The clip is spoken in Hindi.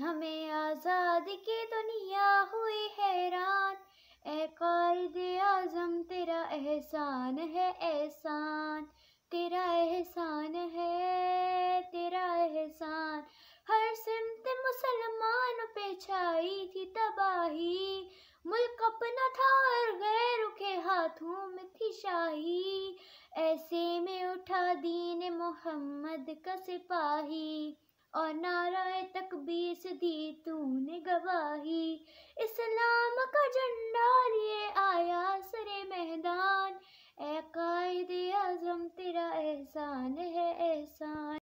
हमें आजाद की दुनिया हुई हैरान ए कायद आज़म तेरा एहसान है एहसान तेरा एहसान है तेरा एहसान हर सिमत मुसलमान पे छाई थी तबाही मुल्क अपना था और गैर के हाथों में थी शाही ऐसे में उठा दीन मोहम्मद का सिपाही और नाराय तक बीस दी तूने गवाही इस्लाम का झंडा लिए आया सरे मैदान ए कायदे आजम तेरा एहसान